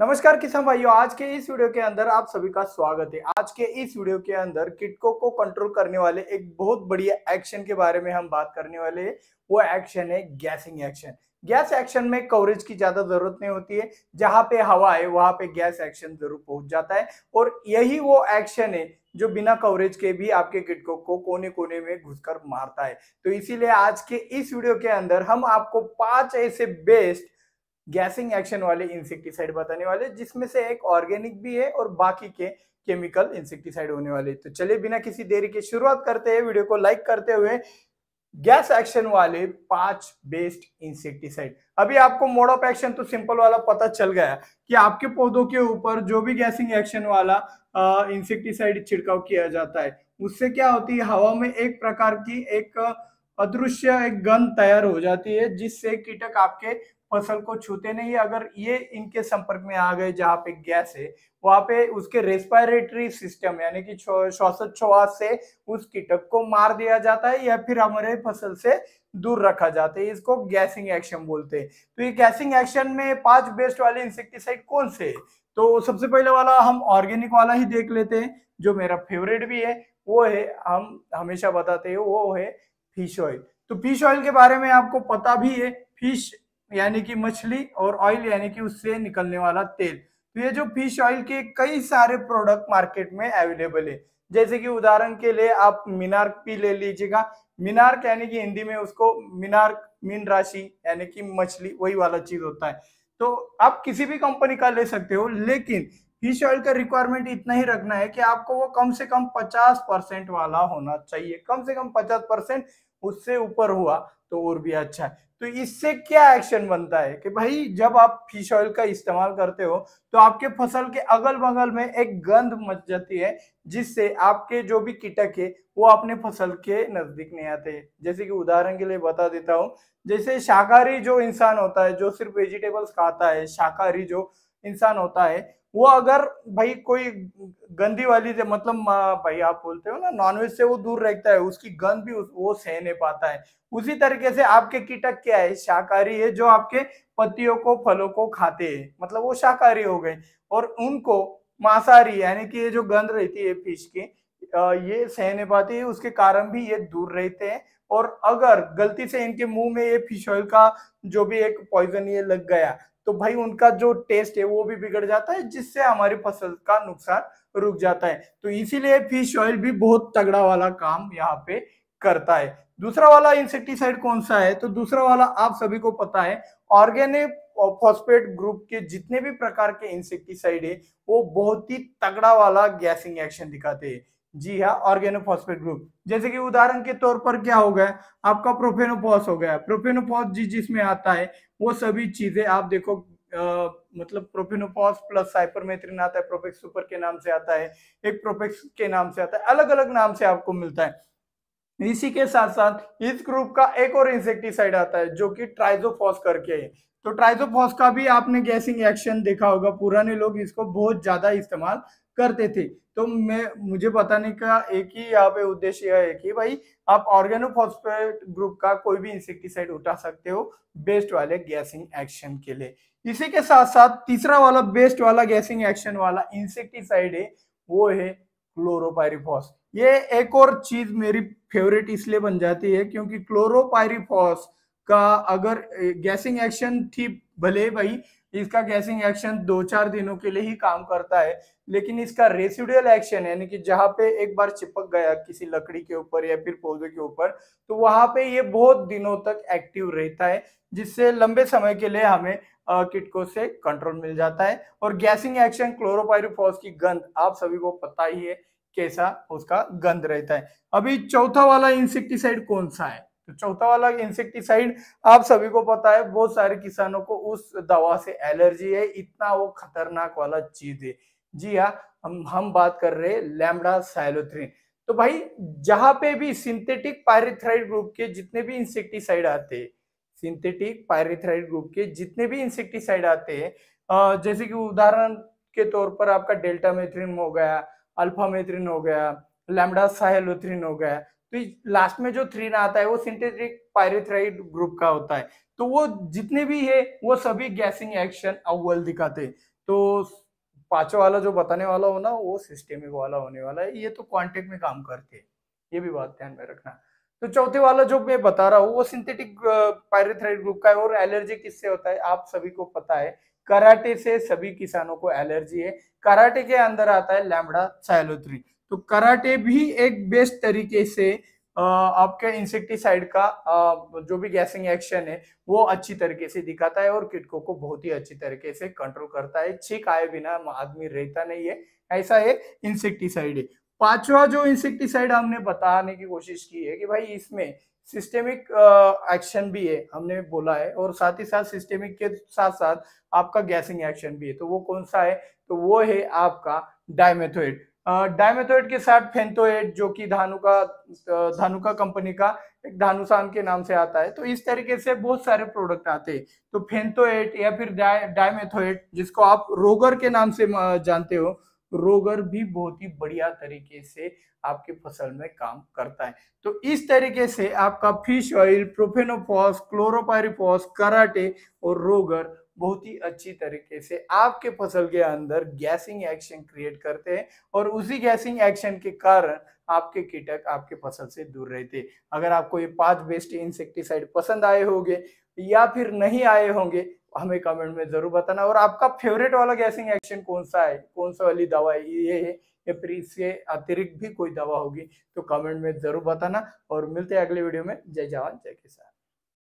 नमस्कार किसान भाइयों आज के इस वीडियो के अंदर आप सभी का स्वागत है आज के इस वीडियो के अंदर किटको को कंट्रोल करने वाले एक बहुत बढ़िया एक्शन के बारे में हम बात करने वाले हैं वो एक्शन है गैसिंग एक्शन गैस एक्शन में कवरेज की ज्यादा जरूरत नहीं होती है जहां पे हवा है वहां पे गैस एक्शन जरूर पहुंच जाता है और यही वो एक्शन है जो बिना कवरेज के भी आपके किटको को कोने कोने में घुसकर मारता है तो इसीलिए आज के इस वीडियो के अंदर हम आपको पांच ऐसे बेस्ट गैसिंग एक्शन वाले इंसेक्टिसाइड बताने वाले जिसमें से एक ऑर्गेनिक भी है और बाकी के केमिकल इंसेक्टिसाइड होने वाले तो चलिए बिना किसी देरी के शुरुआत करते हैं वीडियो को लाइक करते हुए गैस एक्शन वाले पांच बेस्ट इंसेक्टिसाइड अभी आपको मोड ऑफ एक्शन तो सिंपल वाला पता चल गया कि आपके पौधों के ऊपर जो भी गैसिंग एक्शन वाला इंसेक्टिसाइड छिड़काव किया जाता है उससे क्या होती है हवा में एक प्रकार की एक अदृश्य एक गंध तैयार हो जाती है जिससे कीटक आपके फसल को छूते नहीं अगर ये इनके संपर्क में आ गए जहाँ पे गैस है वहां पे उसके रेस्पायरेटरी सिस्टम यानी कि श्वासोच्छ्वास से उस कीटक को मार दिया जाता है या फिर हमारे फसल से दूर रखा जाता है इसको गैसिंग एक्शन बोलते हैं तो ये गैसिंग एक्शन में पांच बेस्ट वाले इंसेक्टिसाइड कौन से है तो सबसे पहले वाला हम ऑर्गेनिक वाला ही देख लेते हैं जो मेरा फेवरेट भी है वो है हम हमेशा बताते हैं वो है फिश ऑयल तो फिश ऑयल के बारे में आपको पता भी है फिश यानी कि मछली और ऑयल यानी कि उससे निकलने वाला तेल तो ये जो फिश ऑयल के कई सारे प्रोडक्ट मार्केट में अवेलेबल है जैसे कि उदाहरण के लिए आप मीनार्क भी ले लीजिएगा मीनार्क यानी कि हिंदी में उसको मीनार्क मीन राशि यानी कि मछली वही वाला चीज होता है तो आप किसी भी कंपनी का ले सकते हो लेकिन फिश ऑयल का रिक्वायरमेंट इतना ही रखना है कि आपको वो कम से कम 50 परसेंट वाला होना चाहिए कम से कम 50 परसेंट उससे ऊपर हुआ तो और भी अच्छा है तो इससे क्या एक्शन बनता है कि भाई जब आप फिश ऑयल का इस्तेमाल करते हो तो आपके फसल के अगल बगल में एक गंध मच जाती है जिससे आपके जो भी कीटक है वो अपने फसल के नजदीक नहीं आते जैसे कि उदाहरण के लिए बता देता हूँ जैसे शाकाहारी जो इंसान होता है जो सिर्फ वेजिटेबल्स खाता है शाकाहारी जो इंसान होता है वो अगर भाई कोई गंदी वाली से मतलब भाई आप बोलते हो ना नॉनवेज से वो दूर रहता है उसकी गंद भी उस, वो सह नहीं पाता है उसी तरीके से आपके कीटक क्या है शाकाहारी है जो आपके पत्तियों को फलों को खाते हैं मतलब वो शाकाहारी हो गए और उनको मांसाहारी यानी कि ये जो गंद रहती है फिश की ये सह नहीं पाती है उसके कारण भी ये दूर रहते हैं और अगर गलती से इनके मुंह में ये फिश ऑयल का जो भी एक पॉइजन ये लग गया तो भाई उनका जो टेस्ट है वो भी बिगड़ जाता है जिससे हमारी फसल का नुकसान रुक जाता है तो इसीलिए फिश ऑयल भी बहुत तगड़ा वाला काम यहाँ पे करता है दूसरा वाला इंसेक्टिसाइड कौन सा है तो दूसरा वाला आप सभी को पता है ऑर्गेनिक फॉस्फेट ग्रुप के जितने भी प्रकार के इंसेक्टिसाइड है वो बहुत ही तगड़ा वाला गैसिंग एक्शन दिखाते हैं जी हाँ ऑर्गेनोफॉस्फेट ग्रुप जैसे कि उदाहरण के तौर पर क्या हो गया आपका प्रोफेनोफॉस हो गया प्रोफेनोफॉस जी जिसमें आता है वो सभी चीजें आप देखो आ, मतलब प्रोफिनोपॉस प्लस साइपरमेथ्रिन आता है प्रोपेक्स सुपर के नाम से आता है एक प्रोपेक्स के नाम से आता है अलग अलग नाम से आपको मिलता है इसी के साथ साथ इस ग्रुप का एक और इंसेक्टिसाइड आता है जो कि ट्राइजोफॉस करके है तो ट्राइजोफॉस का भी आपने गैसिंग एक्शन देखा होगा पुराने लोग इसको बहुत ज्यादा इस्तेमाल करते थे तो मैं मुझे बताने का एक ही यहाँ पे उद्देश्य है कि भाई आप ऑर्गेनोफॉस्फेट ग्रुप का कोई भी इंसेक्टिसाइड उठा सकते हो बेस्ट वाले गैसिंग एक्शन के लिए इसी के साथ साथ तीसरा वाला बेस्ट वाला गैसिंग एक्शन वाला इंसेक्टिसाइड है वो है क्लोरोपायरिफॉस ये एक और चीज मेरी फेवरेट इसलिए बन जाती है क्योंकि क्लोरोपायरिफॉस का अगर गैसिंग एक्शन थी भले भाई इसका गैसिंग एक्शन दो चार दिनों के लिए ही काम करता है लेकिन इसका रेसिडुअल एक्शन यानी कि जहां पे एक बार चिपक गया किसी लकड़ी के ऊपर या फिर पौधे के ऊपर तो वहां पे ये बहुत दिनों तक एक्टिव रहता है जिससे लंबे समय के लिए हमें किटको से कंट्रोल मिल जाता है और गैसिंग एक्शन क्लोरोपायरिफॉस की गंध आप सभी को पता ही है कैसा उसका गंध रहता है अभी चौथा वाला इंसेक्टिसाइड कौन सा है तो चौथा वाला इंसेक्टिसाइड आप सभी को पता है बहुत सारे किसानों को उस दवा से एलर्जी है इतना वो खतरनाक वाला चीज है जी हाँ हम हम बात कर रहे हैं लैमडा साइलोथ्रीन तो भाई जहां पे भी सिंथेटिक पायरेथ्राइड ग्रुप के जितने भी इंसेक्टिसाइड आते हैं सिंथेटिक पायरेथ्राइड ग्रुप के जितने भी इंसेक्टिसाइड आते हैं जैसे कि उदाहरण के तौर पर आपका डेल्टा मेथ्रीन हो गया अल्फा मेथ्रीन हो गया लेमडा साहेलोथ्रीन हो गया तो लास्ट में जो थ्रीन आता है वो सिंथेटिक पायरेथ्राइड ग्रुप का होता है तो वो जितने भी है वो सभी गैसिंग एक्शन अव्वल दिखाते तो पांचों वाला जो बताने वाला हो ना वो सिस्टेमिक वाला होने वाला है ये तो क्वांटेक्ट में काम करते हैं ये भी बात ध्यान में रखना तो चौथे वाला जो मैं बता रहा हूँ वो सिंथेटिक पायरेथ्राइड ग्रुप का है और एलर्जी किससे होता है आप सभी को पता है कराटे से सभी किसानों को एलर्जी है कराटे के अंदर आता है लैमडा साइलोथ्री तो कराटे भी एक बेस्ट तरीके से आपके इंसेक्टिसाइड का जो भी गैसिंग एक्शन है वो अच्छी तरीके से दिखाता है और किटकों को बहुत ही अच्छी तरीके से कंट्रोल करता है छीक आए बिना आदमी रहता नहीं है ऐसा है इंसेक्टिसाइड है पांचवा जो इंसेक्टिसाइड हमने बताने की कोशिश की है कि भाई इसमें सिस्टेमिक एक्शन भी है हमने बोला है और साथ ही साथ सिस्टेमिक के साथ साथ आपका गैसिंग एक्शन भी है तो वो कौन सा है तो वो है आपका डायमेथोइड डायमेथोइड के साथ फेंथोएड जो कि धानुका धानुका कंपनी का एक धानुसान के नाम से आता है तो इस तरीके से बहुत सारे प्रोडक्ट आते हैं तो फेंथोएड या फिर डायमेथोइड जिसको आप रोगर के नाम से जानते हो रोगर भी बहुत ही बढ़िया तरीके से आपके फसल में काम करता है तो इस तरीके से आपका fish oil profenofos chlorpyrifos Karate और रोगर बहुत ही अच्छी तरीके से आपके फसल के अंदर गैसिंग एक्शन क्रिएट करते हैं और उसी गैसिंग एक्शन के कारण आपके कीटक आपके फसल से दूर रहते अगर आपको ये पाथ बेस्ड इंसेक्टिसाइड पसंद आए होंगे या फिर नहीं आए होंगे हमें कमेंट में जरूर बताना और आपका फेवरेट वाला गैसिंग एक्शन कौन सा है कौन सा वाली दवा है ये है या फिर इससे अतिरिक्त भी कोई दवा होगी तो कमेंट में जरूर बताना और मिलते हैं अगले वीडियो में जय जवान जय किसान